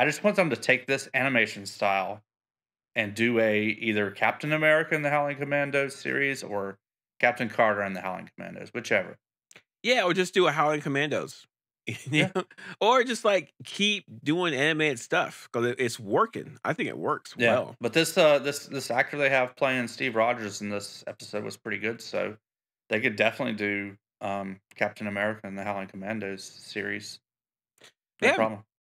I just want them to take this animation style and do a either Captain America in the Howling Commandos series or Captain Carter in the Howling Commandos, whichever. Yeah, or just do a Howling Commandos. yeah. or just like keep doing animated stuff because it's working. I think it works yeah. well. But this uh, this this actor they have playing Steve Rogers in this episode was pretty good, so they could definitely do um, Captain America and the Howling Commandos series. No yeah. problem.